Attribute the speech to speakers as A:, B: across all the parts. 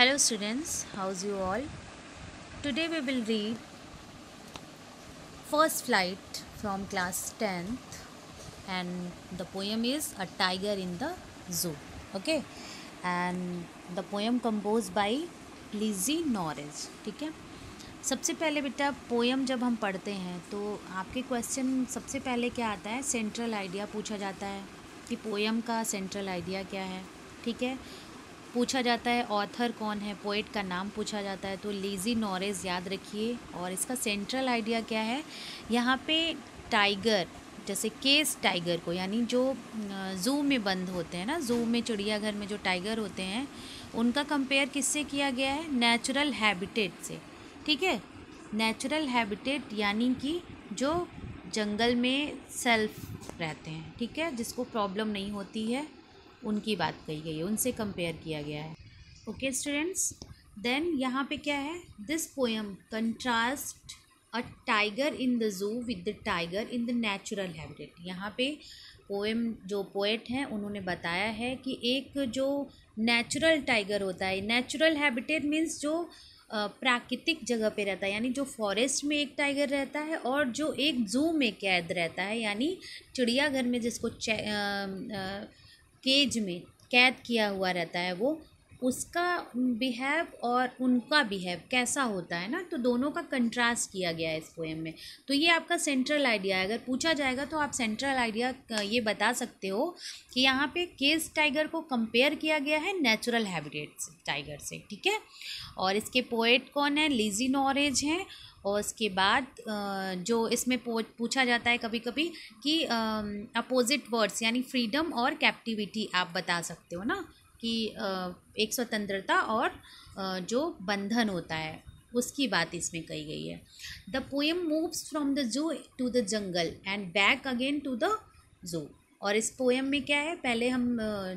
A: hello students how's you all today we will read first flight from class 10th and the poem is a tiger in the zoo okay and the poem composed by lizzy norris ठीक है सबसे पहले बेटा poem जब हम पढ़ते हैं तो आपके क्वेश्चन सबसे पहले क्या आता है सेंट्रल आइडिया पूछा जाता है कि पोएम का सेंट्रल आइडिया क्या है ठीक है पूछा जाता है ऑथर कौन है पोइट का नाम पूछा जाता है तो लेज़ी नॉरेज याद रखिए और इसका सेंट्रल आइडिया क्या है यहाँ पे टाइगर जैसे केस टाइगर को यानी जो जू में बंद होते हैं ना जू में चिड़ियाघर में जो टाइगर होते हैं उनका कंपेयर किससे किया गया है नेचुरल हैबिटेट से ठीक है नेचुरल हैबिटेट यानी कि जो जंगल में सेल्फ रहते हैं ठीक है जिसको प्रॉब्लम नहीं होती है उनकी बात कही गई है उनसे कंपेयर किया गया है ओके स्टूडेंट्स देन यहाँ पे क्या है this poem contrast a tiger in the zoo with the tiger in the natural habitat यहाँ पे पोएम जो पोएट हैं उन्होंने बताया है कि एक जो नेचुरल टाइगर होता है नेचुरल हैबिटेट मीन्स जो प्राकृतिक जगह पे रहता है यानी जो फॉरेस्ट में एक टाइगर रहता है और जो एक जू में कैद रहता है यानी चिड़ियाघर में जिसको आ, आ, केज में कैद किया हुआ रहता है वो उसका बिहेव और उनका बिहेव कैसा होता है ना तो दोनों का कंट्रास्ट किया गया है इस पोएम में तो ये आपका सेंट्रल आइडिया है अगर पूछा जाएगा तो आप सेंट्रल आइडिया ये बता सकते हो कि यहाँ पे केस टाइगर को कंपेयर किया गया है नेचुरल हैबिटेट टाइगर से ठीक है और इसके पोएट कौन है लीजी नॉरेज हैं और उसके बाद जो इसमें पूछा जाता है कभी कभी कि अपोजिट वर्ड्स यानी फ्रीडम और कैप्टिविटी आप बता सकते हो ना कि एक स्वतंत्रता और जो बंधन होता है उसकी बात इसमें कही गई है the poem moves from the zoo to the jungle and back again to the zoo और इस पोएम में क्या है पहले हम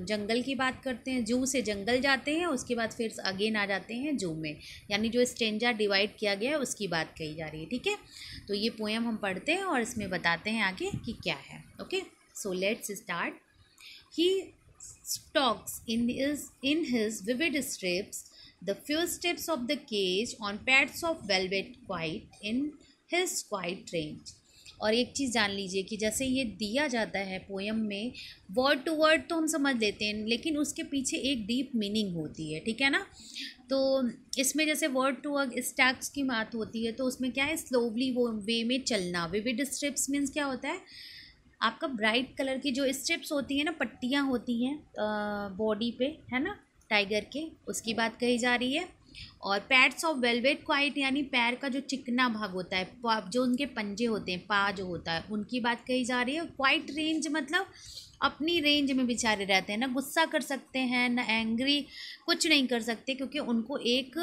A: जंगल की बात करते हैं जू से जंगल जाते हैं उसके बाद फिर अगेन आ जाते हैं जू में यानी जो स्टेंजा डिवाइड किया गया है उसकी बात कही जा रही है ठीक है तो ये पोएम हम पढ़ते हैं और इसमें बताते हैं आगे कि क्या है okay so let's start he stalks in his, in his vivid strips the few steps of the cage on pads of velvet quite in his quite range और एक चीज़ जान लीजिए कि जैसे ये दिया जाता है पोएम में वर्ड टू वर्ड तो हम समझ लेते हैं लेकिन उसके पीछे एक डीप मीनिंग होती है ठीक है ना तो इसमें जैसे वर्ड टू वर्ड स्टैक्स की बात होती है तो उसमें क्या है स्लोवली वो वे में चलना विविड स्ट्रिप्स मीन्स क्या होता है आपका ब्राइट कलर की जो स्ट्रिप्स होती है ना पट्टियाँ होती हैं बॉडी पे है ना टाइगर के उसकी बात कही जा रही है और पैड्स ऑफ वेलवेट क्वाइट यानी पैर का जो चिकना भाग होता है जो उनके पंजे होते हैं पा जो होता है उनकी बात कही जा रही है क्वाइट रेंज मतलब अपनी रेंज में बेचारे रहते हैं ना गुस्सा कर सकते हैं ना एंग्री कुछ नहीं कर सकते क्योंकि उनको एक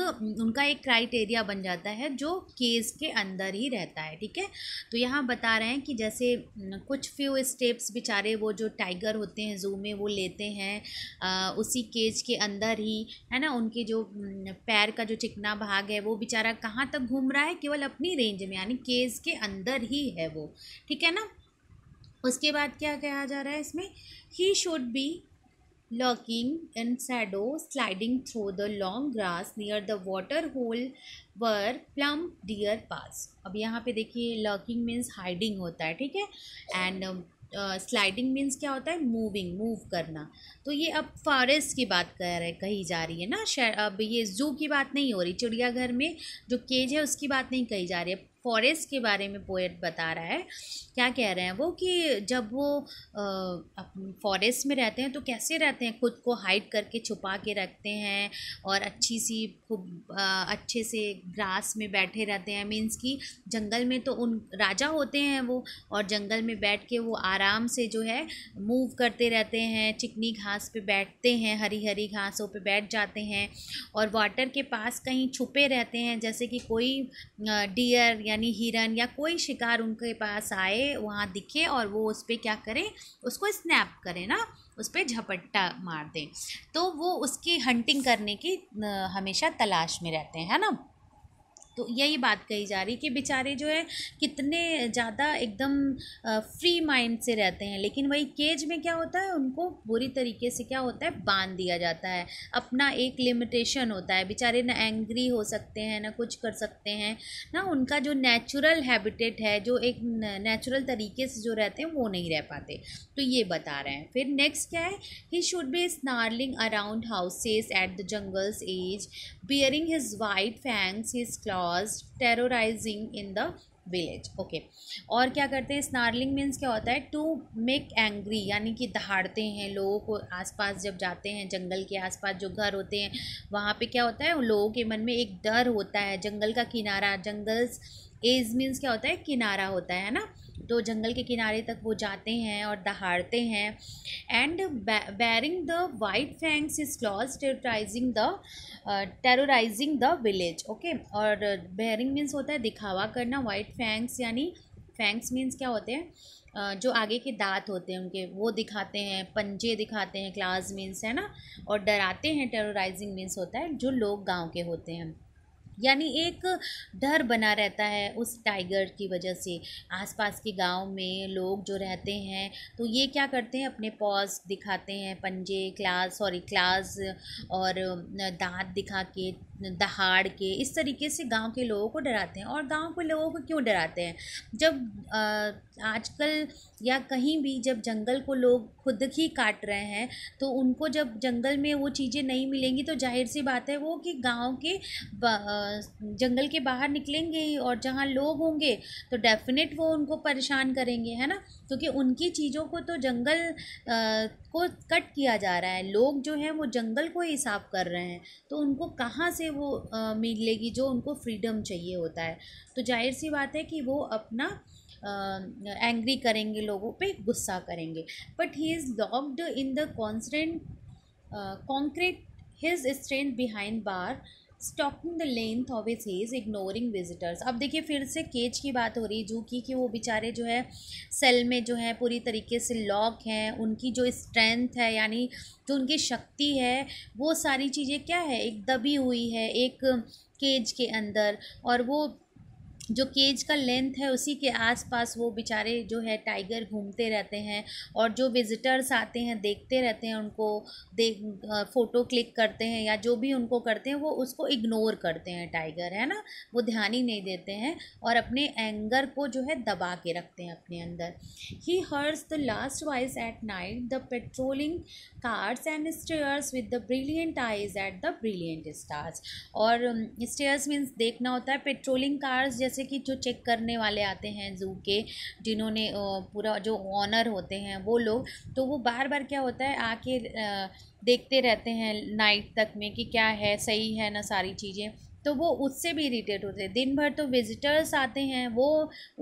A: उनका एक क्राइटेरिया बन जाता है जो केस के अंदर ही रहता है ठीक है तो यहाँ बता रहे हैं कि जैसे कुछ फ्यू स्टेप्स बेचारे वो जो टाइगर होते हैं जू में वो लेते हैं आ, उसी केज के अंदर ही है ना उनके जो पैर का जो चिकना भाग है वो बेचारा कहाँ तक घूम रहा है केवल अपनी रेंज में यानी केज के अंदर ही है वो ठीक है ना उसके बाद क्या कहा जा रहा है इसमें he should be lurking in shadow sliding through the long grass near the water hole where plump deer pass अब यहाँ पे देखिए लॉकिंग मीन्स हाइडिंग होता है ठीक है एंड स्लाइडिंग मीन्स क्या होता है मूविंग मूव करना तो ये अब फॉरेस्ट की बात कर रहे कही जा रही है ना अब ये जू की बात नहीं हो रही चिड़ियाघर में जो केज है उसकी बात नहीं कही जा रही है फॉरेस्ट के बारे में पोएट बता रहा है क्या कह रहे हैं वो कि जब वो फॉरेस्ट में रहते हैं तो कैसे रहते हैं खुद को हाइड करके छुपा के रखते हैं और अच्छी सी खूब अच्छे से ग्रास में बैठे रहते हैं मीन्स कि जंगल में तो उन राजा होते हैं वो और जंगल में बैठ के वो आराम से जो है मूव करते रहते हैं चिकनी घास पे बैठते हैं हरी हरी घासों पे बैठ जाते हैं और वाटर के पास कहीं छुपे रहते हैं जैसे कि कोई डियर यानी हिरन या कोई शिकार उनके पास आए वहाँ दिखे और वो उस पर क्या करें उसको स्नैप करें ना उस पर झपट्टा मार दें तो वो उसकी हंटिंग करने की हमेशा तलाश में रहते हैं है ना तो यही बात कही जा रही कि बेचारे जो है कितने ज़्यादा एकदम फ्री माइंड से रहते हैं लेकिन वही केज में क्या होता है उनको बुरी तरीके से क्या होता है बांध दिया जाता है अपना एक लिमिटेशन होता है बेचारे ना एंग्री हो सकते हैं ना कुछ कर सकते हैं ना उनका जो नेचुरल हैबिटेट है जो एक नेचुरल तरीके से जो रहते हैं वो नहीं रह पाते तो ये बता रहे हैं फिर नेक्स्ट क्या है he should be snarling around houses at the jungle's edge baring his white fangs his claws terrorising in the village okay और क्या करते हैं स्नार्लिंग मीन्स क्या होता है टू मेक एंग्री यानी कि दहाड़ते हैं लोगों को आसपास जब जाते हैं जंगल के आसपास जो घर होते हैं वहाँ पे क्या होता है लोगों के मन में एक डर होता है जंगल का किनारा जंगल्स एज मीन्स क्या होता है किनारा होता है ना तो जंगल के किनारे तक वो जाते हैं और दहाड़ते हैं and baring the white fangs is claws terrorising the terrorising the village okay और बैरिंग मीन्स होता है दिखावा करना वाइट फैंग्स यानी फैंग्स मीन्स क्या होते हैं जो आगे के दांत होते हैं उनके वो दिखाते हैं पंजे दिखाते हैं क्लास मीन्स है ना और डराते हैं टेरोराइजिंग मीन्स होता है जो लोग गांव के होते हैं यानी एक डर बना रहता है उस टाइगर की वजह से आसपास के गांव में लोग जो रहते हैं तो ये क्या करते हैं अपने पॉज दिखाते हैं पंजे क्लास सॉरी क्लास और दांत दिखा के दहाड़ के इस तरीके से गांव के लोगों को डराते हैं और गांव के लोगों को क्यों डराते हैं जब आजकल या कहीं भी जब जंगल को लोग खुद ही काट रहे हैं तो उनको जब जंगल में वो चीज़ें नहीं मिलेंगी तो जाहिर सी बात है वो कि गांव के जंगल के बाहर निकलेंगे ही और जहाँ लोग होंगे तो डेफिनेट वो उनको परेशान करेंगे है ना क्योंकि उनकी चीज़ों को तो जंगल को कट किया जा रहा है लोग जो हैं वो जंगल को ही साफ कर रहे हैं तो उनको कहाँ से वो मिलेगी जो उनको फ्रीडम चाहिए होता है तो जाहिर सी बात है कि वो अपना एंग्री करेंगे लोगों पे गुस्सा करेंगे but he is locked in the constant concrete his strength behind bar stalking the length of his his ignoring visitors अब देखिए फिर से केज की बात हो रही है जू की कि वो बेचारे जो है सेल में जो है पूरी तरीके से लॉक हैं उनकी जो स्ट्रेंथ है यानी जो उनकी शक्ति है वो सारी चीज़ें क्या है एक दबी हुई है एक केज के अंदर और वो जो केज का लेंथ है उसी के आसपास वो बेचारे जो है टाइगर घूमते रहते हैं और जो विज़िटर्स आते हैं देखते रहते हैं उनको देख फ़ोटो क्लिक करते हैं या जो भी उनको करते हैं वो उसको इग्नोर करते हैं टाइगर है ना वो ध्यान ही नहीं देते हैं और अपने एंगर को जो है दबा के रखते हैं अपने अंदर he hears the last voice at night the patrolling cars and stares with the brilliant eyes at the brilliant stars और स्टेयर्स um, मीन्स देखना होता है पेट्रोलिंग कार्स जैसे जैसे कि जो चेक करने वाले आते हैं ज़ू के जिन्होंने पूरा जो ऑनर होते हैं वो लोग तो वो बार बार क्या होता है आके देखते रहते हैं नाइट तक में कि क्या है सही है ना सारी चीज़ें तो वो उससे भी इरीटेट होते हैं दिन भर तो विजिटर्स आते हैं वो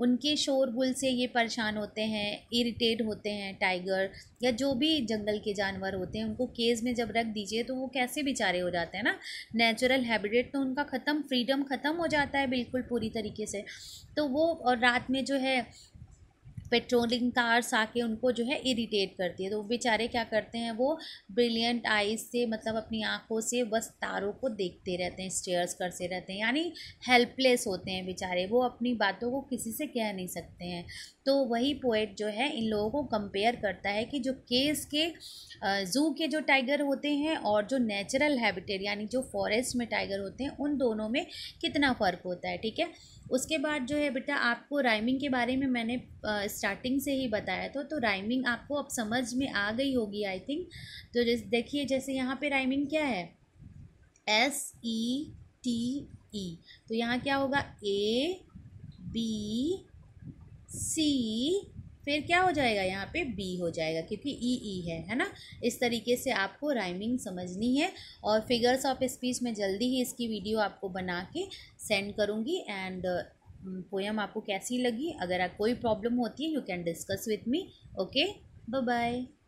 A: उनके शोरगुल से ये परेशान होते हैं इरीटेट होते हैं टाइगर या जो भी जंगल के जानवर होते हैं उनको केज में जब रख दीजिए तो वो कैसे बेचारे हो जाते हैं ना नेचुरल हैबिटेट तो उनका ख़त्म फ्रीडम ख़त्म हो जाता है बिल्कुल पूरी तरीके से तो वो और रात में जो है पेट्रोलिंग कार्स आके उनको जो है इरिटेट करती है तो बेचारे क्या करते हैं वो ब्रिलियंट आइज से मतलब अपनी आँखों से बस तारों को देखते रहते हैं स्टेयर्स करते रहते हैं यानी हेल्पलेस होते हैं बेचारे वो अपनी बातों को किसी से कह नहीं सकते हैं तो वही पोएट जो है इन लोगों को कंपेयर करता है कि जो केस के ज़ू के जो टाइगर होते हैं और जो नेचुरल हैबिटेट यानी जो फॉरेस्ट में टाइगर होते हैं उन दोनों में कितना फ़र्क होता है ठीक है उसके बाद जो है बेटा आपको राइमिंग के बारे में मैंने स्टार्टिंग से ही बताया था तो राइमिंग आपको अब समझ में आ गई होगी आई थिंक तो देखिए जैसे यहाँ पर राइमिंग क्या है एस ई टी ई तो यहाँ क्या होगा ए बी सी फिर क्या हो जाएगा यहाँ पे बी हो जाएगा क्योंकि ई ई है है ना इस तरीके से आपको राइमिंग समझनी है और फिगर्स ऑफ स्पीच में जल्दी ही इसकी वीडियो आपको बना के सेंड करूँगी एंड पोएम आपको कैसी लगी अगर कोई प्रॉब्लम होती है you can discuss with me okay bye bye